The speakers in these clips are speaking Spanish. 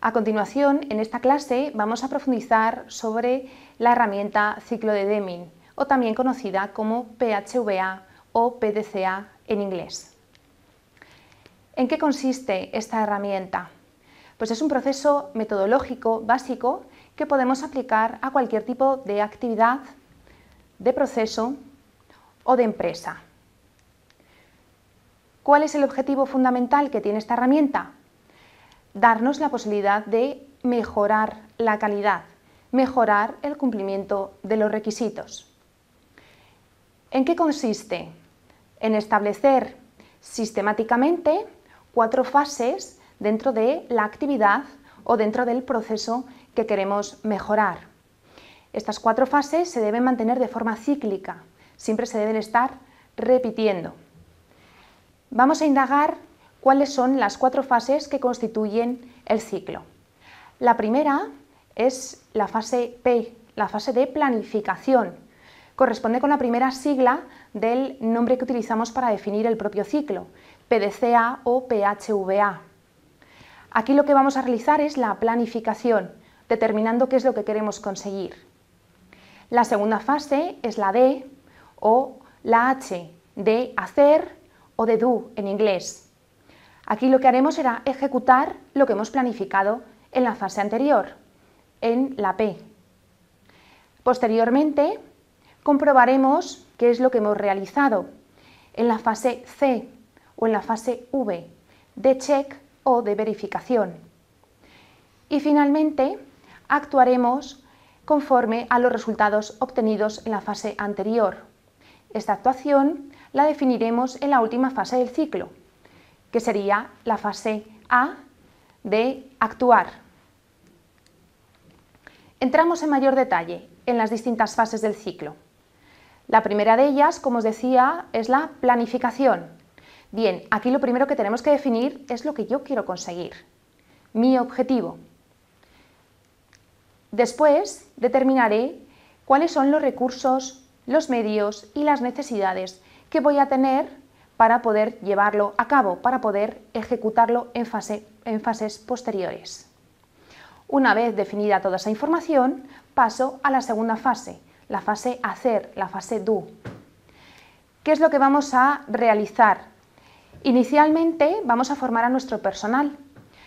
A continuación, en esta clase vamos a profundizar sobre la herramienta ciclo de Deming, o también conocida como PHVA o PDCA en inglés. ¿En qué consiste esta herramienta? Pues es un proceso metodológico básico que podemos aplicar a cualquier tipo de actividad, de proceso o de empresa. ¿Cuál es el objetivo fundamental que tiene esta herramienta? darnos la posibilidad de mejorar la calidad, mejorar el cumplimiento de los requisitos. ¿En qué consiste? En establecer sistemáticamente cuatro fases dentro de la actividad o dentro del proceso que queremos mejorar. Estas cuatro fases se deben mantener de forma cíclica, siempre se deben estar repitiendo. Vamos a indagar cuáles son las cuatro fases que constituyen el ciclo. La primera es la fase P, la fase de planificación. Corresponde con la primera sigla del nombre que utilizamos para definir el propio ciclo, PDCA o PHVA. Aquí lo que vamos a realizar es la planificación, determinando qué es lo que queremos conseguir. La segunda fase es la D o la H, de hacer o de do en inglés, Aquí lo que haremos será ejecutar lo que hemos planificado en la fase anterior, en la P. Posteriormente, comprobaremos qué es lo que hemos realizado en la fase C o en la fase V, de check o de verificación. Y finalmente, actuaremos conforme a los resultados obtenidos en la fase anterior. Esta actuación la definiremos en la última fase del ciclo que sería la fase A de actuar. Entramos en mayor detalle en las distintas fases del ciclo. La primera de ellas, como os decía, es la planificación. Bien, aquí lo primero que tenemos que definir es lo que yo quiero conseguir, mi objetivo. Después determinaré cuáles son los recursos, los medios y las necesidades que voy a tener para poder llevarlo a cabo, para poder ejecutarlo en, fases posteriores. Una vez definida toda esa información, paso a la segunda fase, la fase hacer, la fase do. ¿Qué es lo que vamos a realizar? Inicialmente vamos a formar a nuestro personal.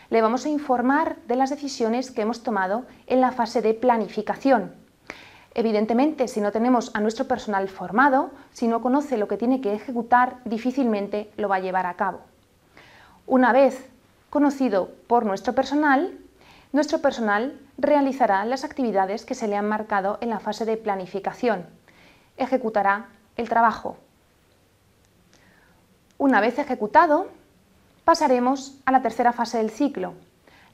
Le vamos a informar de las decisiones que hemos tomado en la fase de planificación, Evidentemente, si no tenemos a nuestro personal formado, si no conoce lo que tiene que ejecutar, difícilmente lo va a llevar a cabo. Una vez conocido por nuestro personal, nuestro personal realizará las actividades que se le han marcado en la fase de planificación. Ejecutará el trabajo. Una vez ejecutado, pasaremos a la tercera fase del ciclo,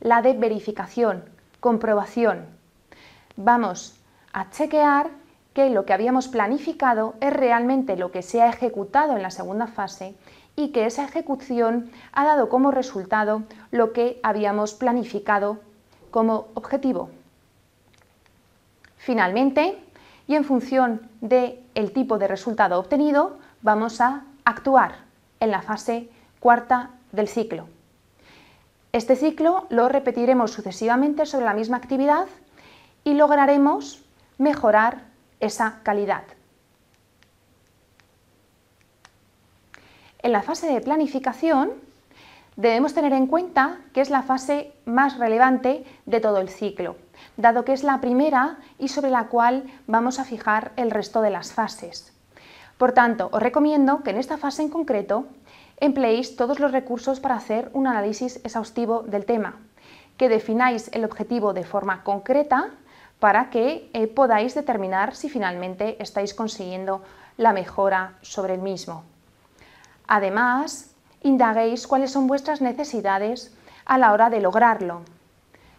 la de verificación, comprobación. Vamos a chequear que lo que habíamos planificado es realmente lo que se ha ejecutado en la segunda fase y que esa ejecución ha dado como resultado lo que habíamos planificado como objetivo. Finalmente, y en función del tipo de resultado obtenido, vamos a actuar en la fase cuarta del ciclo. Este ciclo lo repetiremos sucesivamente sobre la misma actividad y lograremos mejorar esa calidad. En la fase de planificación debemos tener en cuenta que es la fase más relevante de todo el ciclo, dado que es la primera y sobre la cual vamos a fijar el resto de las fases. Por tanto, os recomiendo que en esta fase en concreto empleéis todos los recursos para hacer un análisis exhaustivo del tema, que defináis el objetivo de forma concreta para que eh, podáis determinar si finalmente estáis consiguiendo la mejora sobre el mismo. Además, indaguéis cuáles son vuestras necesidades a la hora de lograrlo.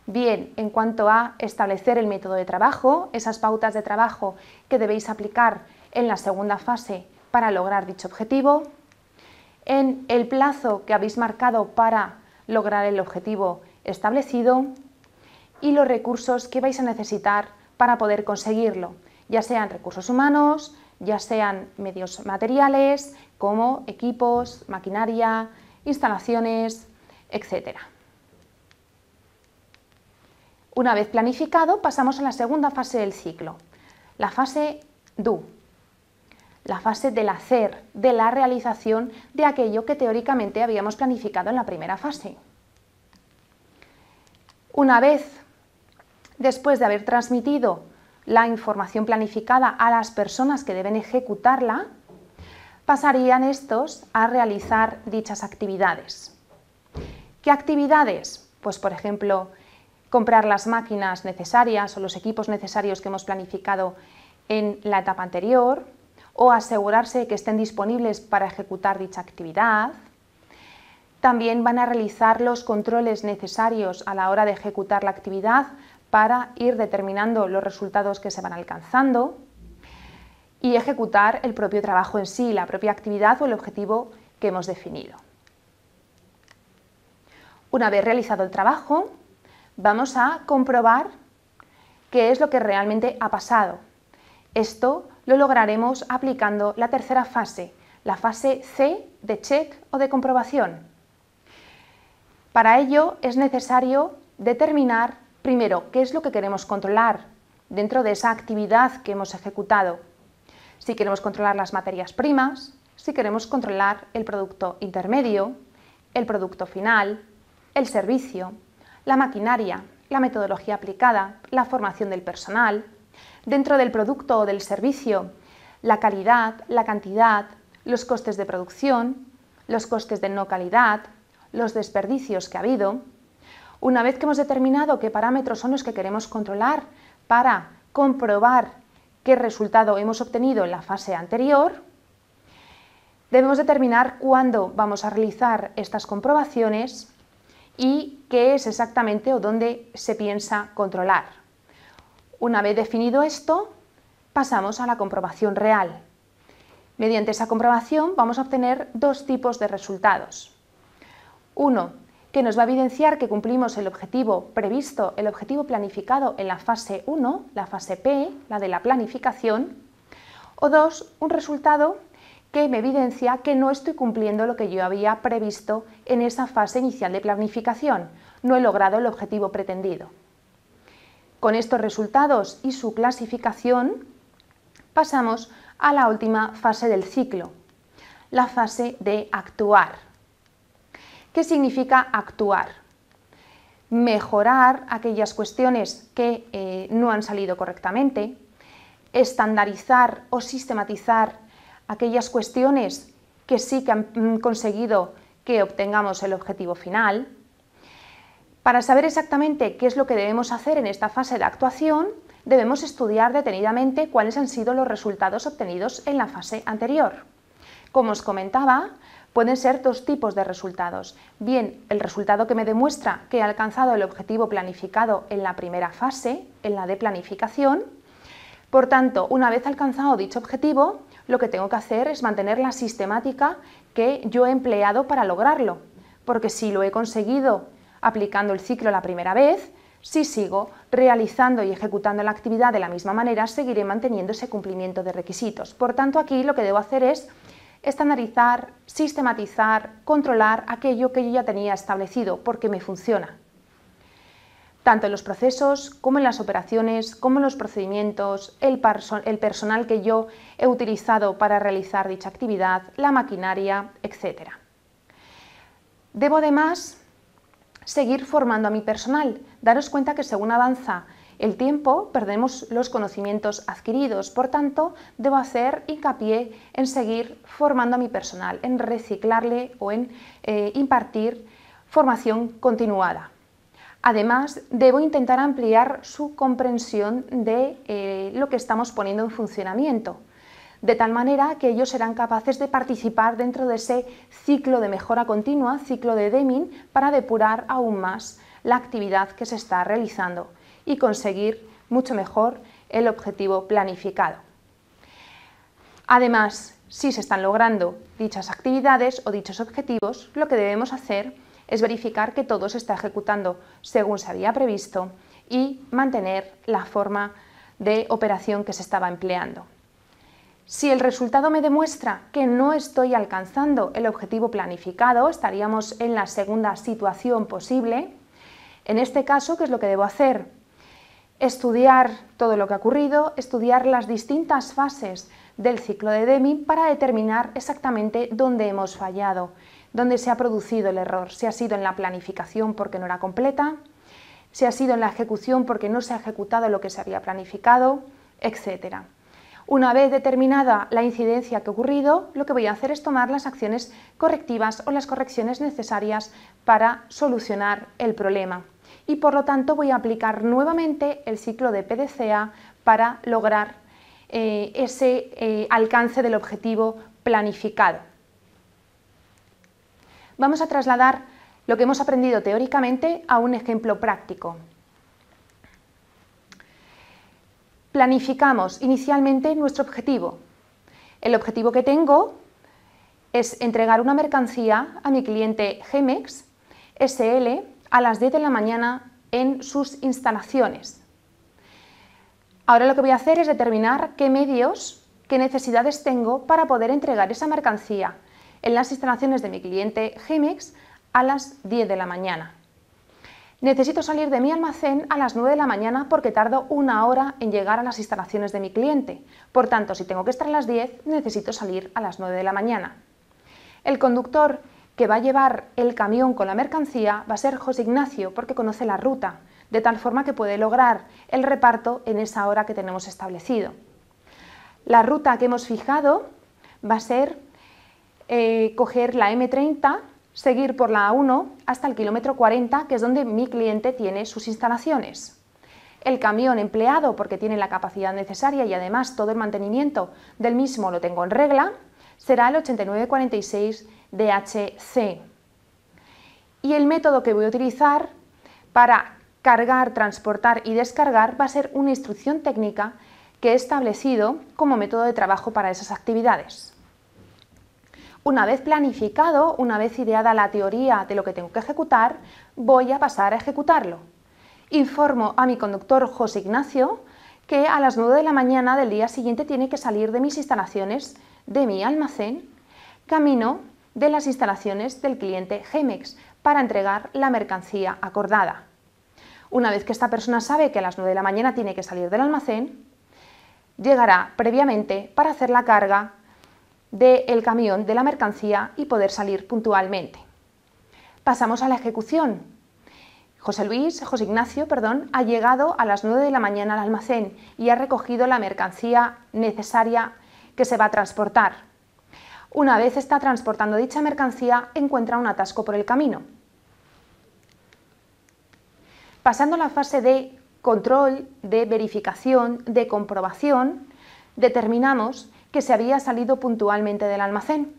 Bien, en cuanto a establecer el método de trabajo, esas pautas de trabajo que debéis aplicar en la segunda fase para lograr dicho objetivo, en el plazo que habéis marcado para lograr el objetivo establecido y los recursos que vais a necesitar para poder conseguirlo, ya sean recursos humanos, ya sean medios materiales como equipos, maquinaria, instalaciones, etc. Una vez planificado, pasamos a la segunda fase del ciclo, la fase do, la fase del hacer, de la realización de aquello que teóricamente habíamos planificado en la primera fase. Una vez después de haber transmitido la información planificada a las personas que deben ejecutarla, pasarían estos a realizar dichas actividades. ¿Qué actividades? Pues por ejemplo, comprar las máquinas necesarias o los equipos necesarios que hemos planificado en la etapa anterior, o asegurarse que estén disponibles para ejecutar dicha actividad. También van a realizar los controles necesarios a la hora de ejecutar la actividad para ir determinando los resultados que se van alcanzando y ejecutar el propio trabajo en sí, la propia actividad o el objetivo que hemos definido. Una vez realizado el trabajo, vamos a comprobar qué es lo que realmente ha pasado. Esto lo lograremos aplicando la tercera fase, la fase C de check o de comprobación. Para ello es necesario determinar Primero, ¿qué es lo que queremos controlar dentro de esa actividad que hemos ejecutado? Si queremos controlar las materias primas, si queremos controlar el producto intermedio, el producto final, el servicio, la maquinaria, la metodología aplicada, la formación del personal, dentro del producto o del servicio, la calidad, la cantidad, los costes de producción, los costes de no calidad, los desperdicios que ha habido, una vez que hemos determinado qué parámetros son los que queremos controlar para comprobar qué resultado hemos obtenido en la fase anterior, debemos determinar cuándo vamos a realizar estas comprobaciones y qué es exactamente o dónde se piensa controlar. Una vez definido esto, pasamos a la comprobación real. Mediante esa comprobación vamos a obtener dos tipos de resultados. Uno, que nos va a evidenciar que cumplimos el objetivo previsto, el objetivo planificado en la fase 1, la fase P, la de la planificación, o 2, un resultado que me evidencia que no estoy cumpliendo lo que yo había previsto en esa fase inicial de planificación, no he logrado el objetivo pretendido. Con estos resultados y su clasificación, pasamos a la última fase del ciclo, la fase de actuar qué significa actuar, mejorar aquellas cuestiones que eh, no han salido correctamente, estandarizar o sistematizar aquellas cuestiones que sí que han mm, conseguido que obtengamos el objetivo final. Para saber exactamente qué es lo que debemos hacer en esta fase de actuación, debemos estudiar detenidamente cuáles han sido los resultados obtenidos en la fase anterior. Como os comentaba, Pueden ser dos tipos de resultados, bien el resultado que me demuestra que he alcanzado el objetivo planificado en la primera fase, en la de planificación. Por tanto, una vez alcanzado dicho objetivo, lo que tengo que hacer es mantener la sistemática que yo he empleado para lograrlo, porque si lo he conseguido aplicando el ciclo la primera vez, si sigo realizando y ejecutando la actividad de la misma manera, seguiré manteniendo ese cumplimiento de requisitos. Por tanto, aquí lo que debo hacer es estandarizar, sistematizar, controlar aquello que yo ya tenía establecido porque me funciona. Tanto en los procesos como en las operaciones, como en los procedimientos, el, personal que yo he utilizado para realizar dicha actividad, la maquinaria, etc. Debo además seguir formando a mi personal. Daros cuenta que según avanza el tiempo perdemos los conocimientos adquiridos, por tanto, debo hacer hincapié en seguir formando a mi personal, en reciclarle o en eh, impartir formación continuada. Además, debo intentar ampliar su comprensión de eh, lo que estamos poniendo en funcionamiento, de tal manera que ellos serán capaces de participar dentro de ese ciclo de mejora continua, ciclo de Deming, para depurar aún más la actividad que se está realizando y conseguir mucho mejor el objetivo planificado. Además, si se están logrando dichas actividades o dichos objetivos, lo que debemos hacer es verificar que todo se está ejecutando según se había previsto y mantener la forma de operación que se estaba empleando. Si el resultado me demuestra que no estoy alcanzando el objetivo planificado, estaríamos en la segunda situación posible. En este caso, ¿qué es lo que debo hacer? estudiar todo lo que ha ocurrido, estudiar las distintas fases del ciclo de Deming para determinar exactamente dónde hemos fallado, dónde se ha producido el error, si ha sido en la planificación porque no era completa, si ha sido en la ejecución porque no se ha ejecutado lo que se había planificado, etc. Una vez determinada la incidencia que ha ocurrido, lo que voy a hacer es tomar las acciones correctivas o las correcciones necesarias para solucionar el problema y por lo tanto voy a aplicar nuevamente el ciclo de PDCA para lograr eh, ese eh, alcance del objetivo planificado. Vamos a trasladar lo que hemos aprendido teóricamente a un ejemplo práctico. Planificamos inicialmente nuestro objetivo. El objetivo que tengo es entregar una mercancía a mi cliente Gemex SL a las 10 de la mañana en sus instalaciones. Ahora lo que voy a hacer es determinar qué medios, qué necesidades tengo para poder entregar esa mercancía en las instalaciones de mi cliente Gemex a las 10 de la mañana. Necesito salir de mi almacén a las 9 de la mañana porque tardo una hora en llegar a las instalaciones de mi cliente. Por tanto, si tengo que estar a las 10, necesito salir a las 9 de la mañana. El conductor que va a llevar el camión con la mercancía va a ser José Ignacio, porque conoce la ruta, de tal forma que puede lograr el reparto en esa hora que tenemos establecido. La ruta que hemos fijado va a ser eh, coger la M30, seguir por la A1 hasta el kilómetro 40, que es donde mi cliente tiene sus instalaciones el camión empleado porque tiene la capacidad necesaria y además todo el mantenimiento del mismo lo tengo en regla, será el 8946 DHC. Y el método que voy a utilizar para cargar, transportar y descargar va a ser una instrucción técnica que he establecido como método de trabajo para esas actividades. Una vez planificado, una vez ideada la teoría de lo que tengo que ejecutar, voy a pasar a ejecutarlo. Informo a mi conductor José Ignacio que a las 9 de la mañana del día siguiente tiene que salir de mis instalaciones, de mi almacén, camino de las instalaciones del cliente Gemex para entregar la mercancía acordada. Una vez que esta persona sabe que a las 9 de la mañana tiene que salir del almacén, llegará previamente para hacer la carga del camión de la mercancía y poder salir puntualmente. Pasamos a la ejecución. José Luis, José Ignacio, perdón, ha llegado a las 9 de la mañana al almacén y ha recogido la mercancía necesaria que se va a transportar. Una vez está transportando dicha mercancía, encuentra un atasco por el camino. Pasando a la fase de control, de verificación, de comprobación, determinamos que se había salido puntualmente del almacén,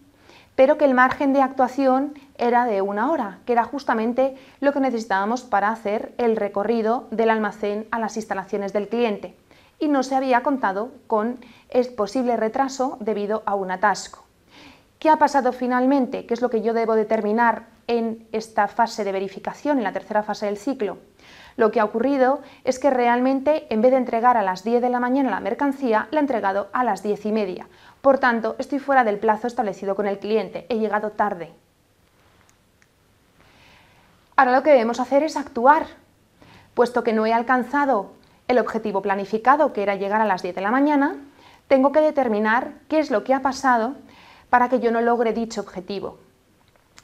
pero que el margen de actuación era de una hora, que era justamente lo que necesitábamos para hacer el recorrido del almacén a las instalaciones del cliente, y no se había contado con el posible retraso debido a un atasco. ¿Qué ha pasado finalmente? ¿Qué es lo que yo debo determinar en esta fase de verificación, en la tercera fase del ciclo? Lo que ha ocurrido es que realmente, en vez de entregar a las 10 de la mañana la mercancía, la he entregado a las 10 y media. Por tanto, estoy fuera del plazo establecido con el cliente, he llegado tarde. Ahora lo que debemos hacer es actuar, puesto que no he alcanzado el objetivo planificado, que era llegar a las 10 de la mañana, tengo que determinar qué es lo que ha pasado para que yo no logre dicho objetivo.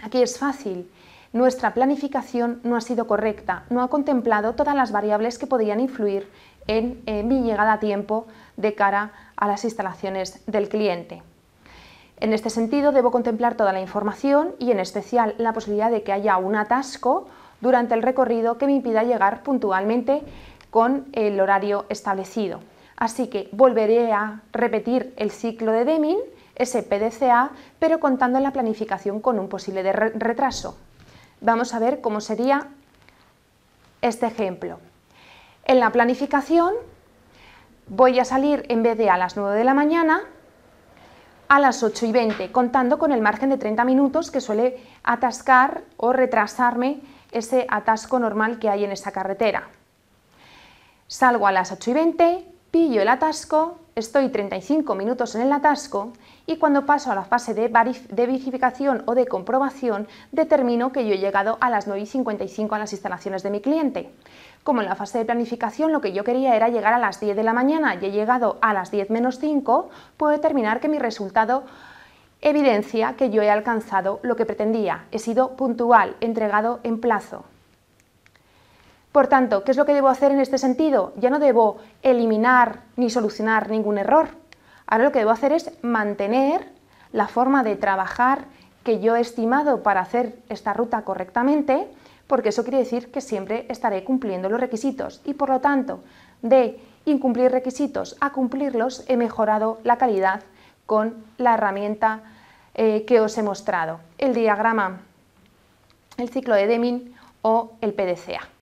Aquí es fácil. Nuestra planificación no ha sido correcta, no ha contemplado todas las variables que podían influir en, en mi llegada a tiempo de cara a las instalaciones del cliente. En este sentido, debo contemplar toda la información y en especial la posibilidad de que haya un atasco durante el recorrido que me impida llegar puntualmente con el horario establecido. Así que volveré a repetir el ciclo de Deming ese PDCA, pero contando en la planificación con un posible retraso. Vamos a ver cómo sería este ejemplo. En la planificación voy a salir en vez de a las 9 de la mañana a las 8 y 20, contando con el margen de 30 minutos que suele atascar o retrasarme ese atasco normal que hay en esa carretera. Salgo a las 8 y 20, pillo el atasco, estoy 35 minutos en el atasco y cuando paso a la fase de, verificación o de comprobación, determino que yo he llegado a las 9 y 55 a las instalaciones de mi cliente. Como en la fase de planificación lo que yo quería era llegar a las 10 de la mañana y he llegado a las 10 menos 5, puedo determinar que mi resultado evidencia que yo he alcanzado lo que pretendía, he sido puntual, entregado en plazo. Por tanto, ¿qué es lo que debo hacer en este sentido? Ya no debo eliminar ni solucionar ningún error, Ahora lo que debo hacer es mantener la forma de trabajar que yo he estimado para hacer esta ruta correctamente, porque eso quiere decir que siempre estaré cumpliendo los requisitos y por lo tanto, de incumplir requisitos a cumplirlos, he mejorado la calidad con la herramienta eh, que os he mostrado, el diagrama, el ciclo de Deming o el PDCA.